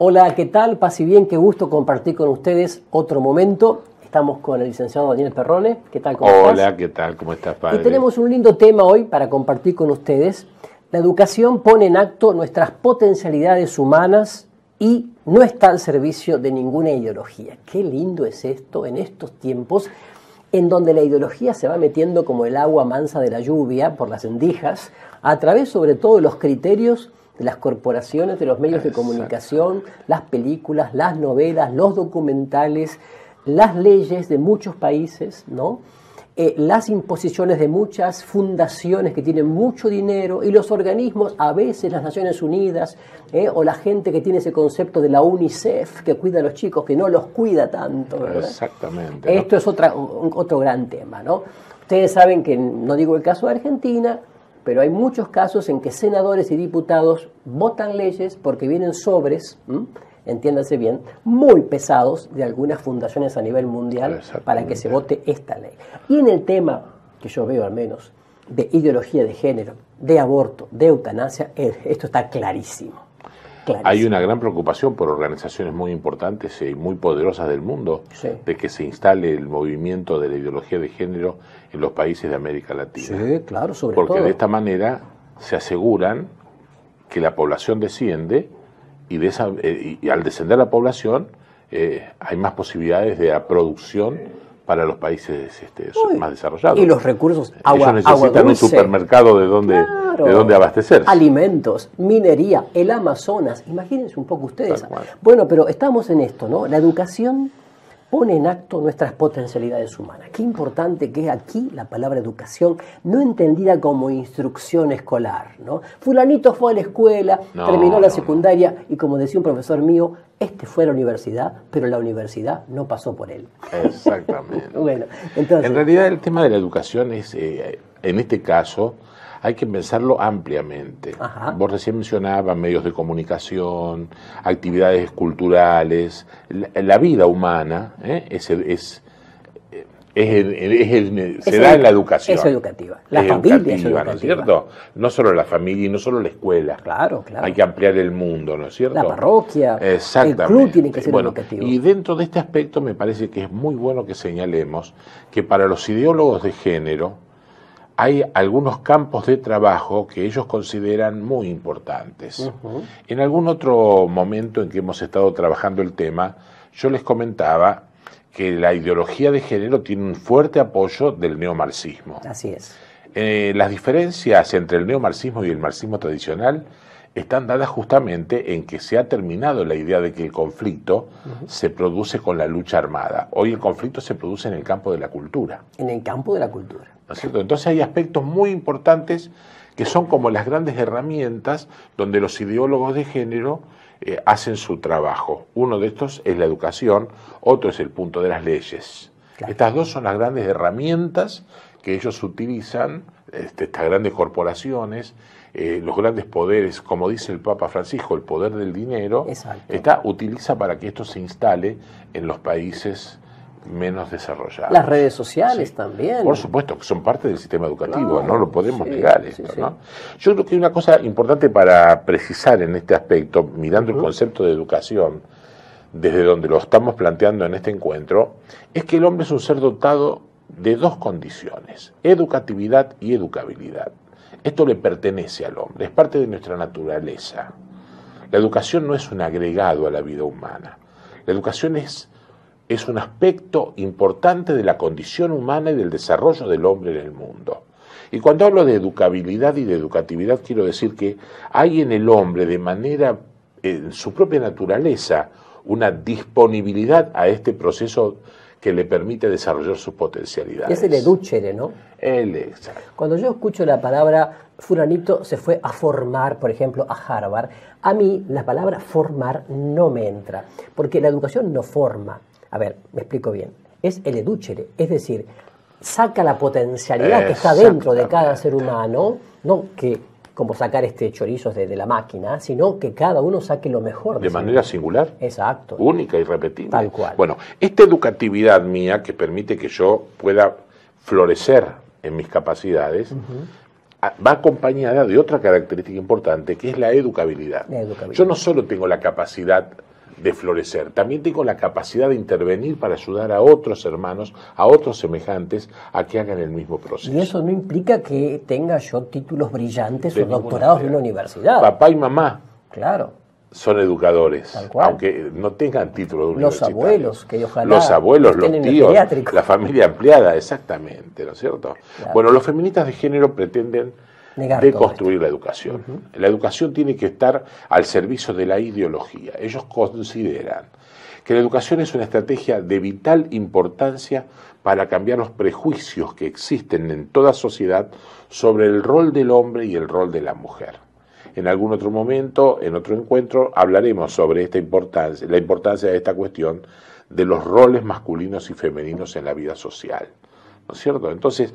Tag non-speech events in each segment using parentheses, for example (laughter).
Hola, ¿qué tal? Paz y bien, qué gusto compartir con ustedes otro momento. Estamos con el licenciado Daniel Perrone. ¿Qué tal? ¿Cómo Hola, ¿qué tal? ¿Cómo estás, padre? Y tenemos un lindo tema hoy para compartir con ustedes. La educación pone en acto nuestras potencialidades humanas y no está al servicio de ninguna ideología. Qué lindo es esto en estos tiempos en donde la ideología se va metiendo como el agua mansa de la lluvia por las endijas, a través sobre todo de los criterios de las corporaciones, de los medios de comunicación, las películas, las novelas, los documentales, las leyes de muchos países, ¿no? Eh, las imposiciones de muchas fundaciones que tienen mucho dinero y los organismos, a veces las Naciones Unidas ¿eh? o la gente que tiene ese concepto de la UNICEF que cuida a los chicos, que no los cuida tanto. Exactamente. Esto es otro gran tema. ¿no? Ustedes saben que, no digo el caso de Argentina, pero hay muchos casos en que senadores y diputados votan leyes porque vienen sobres, entiéndanse entiéndase bien, muy pesados de algunas fundaciones a nivel mundial para que se vote esta ley. Y en el tema, que yo veo al menos, de ideología de género, de aborto, de eutanasia, eh, esto está clarísimo. Hay una gran preocupación por organizaciones muy importantes y muy poderosas del mundo de que se instale el movimiento de la ideología de género en los países de América Latina. Sí, claro, sobre Porque de esta manera se aseguran que la población desciende y, de eh, al descender la población eh, hay más posibilidades de producción para los países este, más desarrollados. Y los recursos, agua, Ellos necesitan un supermercado de donde de dónde abastecer. Alimentos, minería, el Amazonas. Imagínense un poco ustedes. bueno. pero estamos en esto, ¿no? La educación pone en acto nuestras potencialidades humanas. Qué importante que es aquí la palabra educación, no entendida como instrucción escolar. ¿no? Fulanito fue a la escuela, terminó la secundaria y como decía un profesor mío, este fue a la universidad, pero la universidad no pasó por él. Exactamente. (laughs) bueno, entonces, en realidad el tema de la educación es, eh, en este caso, hay que pensarlo ampliamente. Vos recién mencionabas medios de comunicación, actividades culturales, la, vida humana ¿eh? es, es, se da en la educación. Es educativa. La familia es educativa. ¿no es cierto? No solo la familia y no solo la escuela. Claro, claro. Hay que ampliar el mundo, ¿no es cierto? La parroquia, el club tiene que ser educativo. Y dentro de este aspecto me parece que es muy bueno que señalemos que para los ideólogos de género, hay algunos campos de trabajo que ellos consideran muy importantes. En algún otro momento en que hemos estado trabajando el tema, yo les comentaba que la ideología de género tiene un fuerte apoyo del neomarxismo. Así es. Eh, las diferencias entre el neomarxismo y el marxismo tradicional están dadas justamente en que se ha terminado la idea de que el conflicto se produce con la lucha armada. Hoy el conflicto se produce en el campo de la cultura. En el campo de la cultura. Entonces hay aspectos muy importantes que son como las grandes herramientas donde los ideólogos de género eh, hacen su trabajo. Uno de estos es la educación, otro es el punto de las leyes. Estas dos son las grandes herramientas que ellos utilizan, este, estas grandes corporaciones, eh, los grandes poderes, como dice el Papa Francisco, el poder del dinero, está, utiliza para que esto se instale en los países menos desarrollados. Las redes sociales también. Por supuesto, que son parte del sistema educativo, no, lo podemos negar esto. Yo creo que hay una cosa importante para precisar en este aspecto, mirando el concepto de educación, desde donde lo estamos planteando en este encuentro, es que el hombre es un ser dotado de dos condiciones, educatividad y educabilidad. Esto le pertenece al hombre, es parte de nuestra naturaleza. La educación no es un agregado a la vida humana. La educación es, es un aspecto importante de la condición humana y del desarrollo del hombre en el mundo. Y cuando hablo de educabilidad y de educatividad, quiero decir que hay en el hombre, de manera, en su propia naturaleza, una disponibilidad a este proceso que le permite desarrollar sus potencialidades. Es el edúchere, ¿no? El exacto. Cuando yo escucho la palabra furanito, se fue a formar, por ejemplo, a Harvard, a mí la palabra formar no me entra, porque la educación no forma. A ver, me explico bien. Es el edúchere, es decir, saca la potencialidad que está dentro de cada ser humano, no que como sacar este chorizos de, la máquina, sino que cada uno saque lo mejor. De, de manera singular. Exacto. Única y repetible. Tal cual. Bueno, esta educatividad mía que permite que yo pueda florecer en mis capacidades, va acompañada de otra característica importante, que es la educabilidad. Yo no solo tengo la capacidad de florecer. También tengo la capacidad de intervenir para ayudar a otros hermanos, a otros semejantes, a que hagan el mismo proceso. Y eso no implica que tenga yo títulos brillantes o doctorados de una universidad. Papá y mamá. Claro son educadores, aunque no tengan título de Los abuelos, que Los abuelos, los tíos, la familia ampliada, exactamente, ¿no es cierto? Bueno, los feministas de género pretenden de construir la educación. La educación tiene que estar al servicio de la ideología. Ellos consideran que la educación es una estrategia de vital importancia para cambiar los prejuicios que existen en toda sociedad sobre el rol del hombre y el rol de la mujer. En algún otro momento, en otro encuentro, hablaremos sobre esta importancia, la importancia de esta cuestión de los roles masculinos y femeninos en la vida social. ¿No es cierto? Entonces,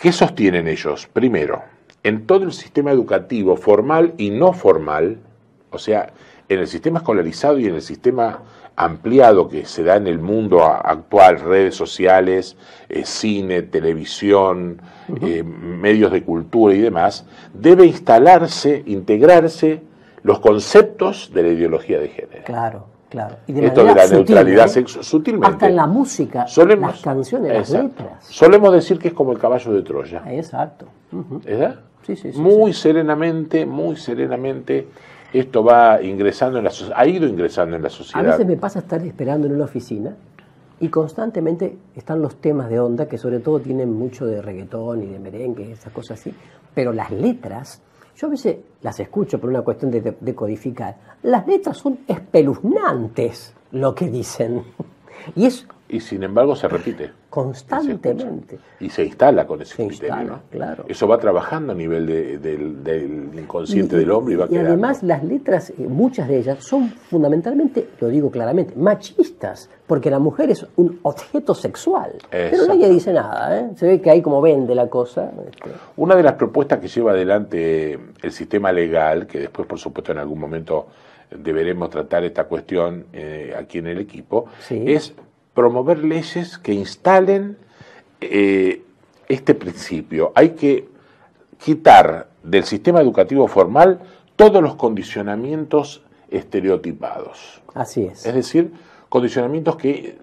¿Qué sostienen ellos? Primero, en todo el sistema educativo formal y no formal, o sea, en el sistema escolarizado y en el sistema ampliado que se da en el mundo actual, redes sociales, eh, cine, televisión, eh, medios de cultura y demás, debe instalarse, integrarse los conceptos de la ideología de género. Claro. Claro. Y de Esto de la neutralidad ¿eh? sutilmente. Hasta en la música, en las canciones, las letras. Solemos decir que es como el caballo de Troya. Ah, exacto. Sí, sí, sí, muy serenamente, muy serenamente. Esto va ingresando en la ha ido ingresando en la sociedad. A veces me pasa estar esperando en una oficina y constantemente están los temas de onda que sobre todo tienen mucho de reggaetón y de merengue, esas cosas así, pero las letras yo a veces las escucho por una cuestión de codificar. Las letras son espeluznantes lo que dicen. Y es y sin embargo se repite. Constantemente. Y se, instala con ese Eso va trabajando a nivel del inconsciente del hombre y va Y además las letras, eh, muchas de ellas, son fundamentalmente, lo digo claramente, machistas, porque la mujer es un objeto sexual. Pero nadie dice nada, ¿eh? se ve que ahí como vende la cosa. Este. Una de las propuestas que lleva adelante el sistema legal, que después por supuesto en algún momento deberemos tratar esta cuestión eh, aquí en el equipo, es promover leyes que instalen eh, este principio. Hay que quitar del sistema educativo formal todos los condicionamientos estereotipados. Así es. Es decir, condicionamientos que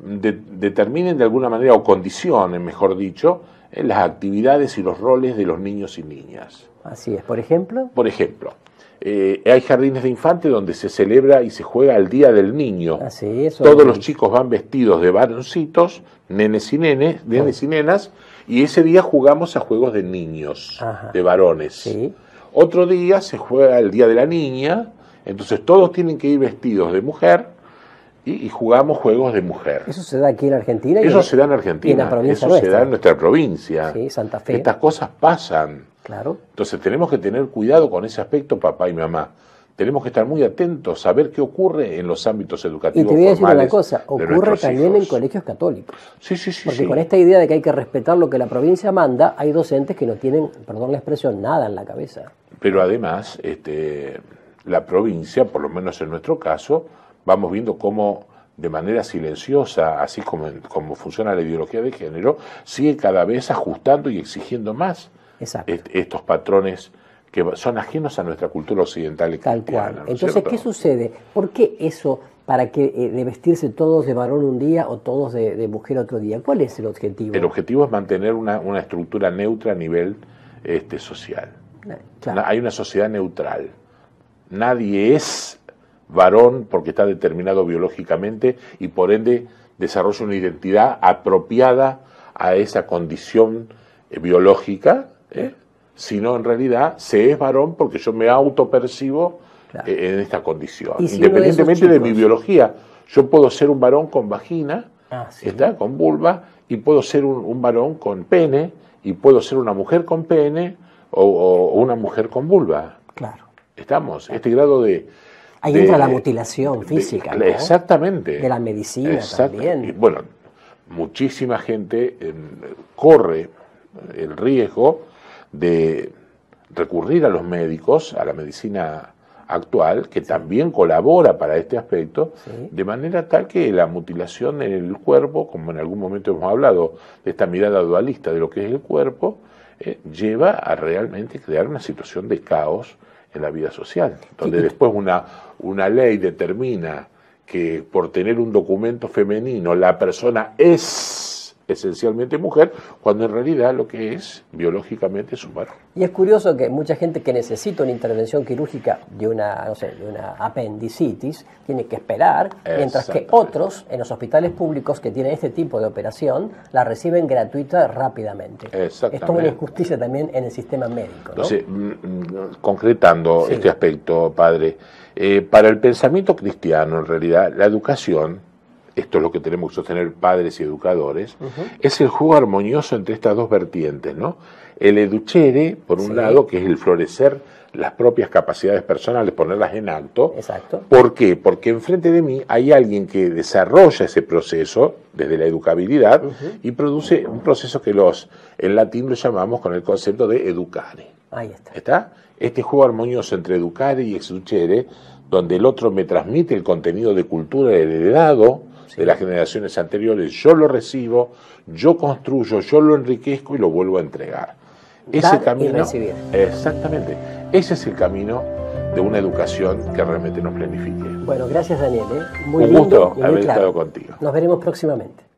determinen de alguna manera o condicionen, mejor dicho, las actividades y los roles de los niños y niñas. Así es, por ejemplo. Por ejemplo, eh, hay jardines de infantes donde se celebra y se juega el Día del Niño. Así Todos los chicos van vestidos de varoncitos, nenes y nenes, nenes y nenas, y ese día jugamos a juegos de niños, de varones. Otro día se juega el Día de la Niña, entonces todos tienen que ir vestidos de mujer y, jugamos juegos de mujer. Eso se da aquí en Argentina. Y eso se da en Argentina. en eso nuestra. en nuestra provincia. Sí, Santa Fe. Estas cosas pasan. Claro. Entonces tenemos que tener cuidado con ese aspecto, papá y mamá. Tenemos que estar muy atentos a ver qué ocurre en los ámbitos educativos. Y te voy a decir una cosa, ocurre también en colegios católicos. Sí, sí, sí. Porque con esta idea de que hay que respetar lo que la provincia manda, hay docentes que no tienen, perdón la expresión, nada en la cabeza. Pero además, este, la provincia, por lo menos en nuestro caso, vamos viendo cómo de manera silenciosa, así como, como funciona la ideología de género, sigue cada vez ajustando y exigiendo más estos patrones que son ajenos a nuestra cultura occidental Tal Entonces, ¿qué sucede? ¿Por qué eso para que eh, de vestirse todos de varón un día o todos de, mujer otro día? ¿Cuál es el objetivo? El objetivo es mantener una, estructura neutra a nivel este, social. Eh, hay una sociedad neutral. Nadie es varón porque está determinado biológicamente y por ende desarrolla una identidad apropiada a esa condición eh, biológica, ¿eh? sino en realidad se es varón porque yo me autopercibo percibo eh, en esta condición, independientemente de, mi biología. Yo puedo ser un varón con vagina, ah, ¿está? con vulva, y puedo ser un, varón con pene, y puedo ser una mujer con pene o, o una mujer con vulva. Claro. Estamos, este grado de, Ahí entra la mutilación física. Exactamente. De la medicina también. bueno, muchísima gente em, corre el riesgo de recurrir a los médicos, a la medicina actual, que también colabora para este aspecto, de manera tal que la mutilación en el cuerpo, como en algún momento hemos hablado de esta mirada dualista de lo que es el cuerpo, eh, lleva a realmente crear una situación de caos en la vida social, donde después una una ley determina que por tener un documento femenino la persona es esencialmente mujer, cuando en realidad lo que es biológicamente es un varón. Y es curioso que mucha gente que necesita una intervención quirúrgica de una, no sé, de una apendicitis tiene que esperar, mientras que otros en los hospitales públicos que tienen este tipo de operación la reciben gratuita rápidamente. Esto es una injusticia también en el sistema médico. Entonces, mm, mm, concretando este aspecto, padre, eh, para el pensamiento cristiano en realidad la educación esto es lo que tenemos que sostener padres y educadores, es el juego armonioso entre estas dos vertientes, ¿no? El educhere, por un lado, que es el florecer las propias capacidades personales, ponerlas en alto. Exacto. ¿Por qué? Porque enfrente de mí hay alguien que desarrolla ese proceso desde la educabilidad y produce un proceso que los en latín lo llamamos con el concepto de educare. Ahí está. ¿Está? Este juego armonioso entre educare y exuchere donde el otro me transmite el contenido de cultura heredado, de las generaciones anteriores. Yo lo recibo, yo construyo, yo lo enriquezco y lo vuelvo a entregar. Ese camino. Exactamente. Ese es el camino de una educación que realmente nos planifique. Bueno, gracias Daniel. ¿eh? Muy Un gusto haber estado contigo. Nos veremos próximamente.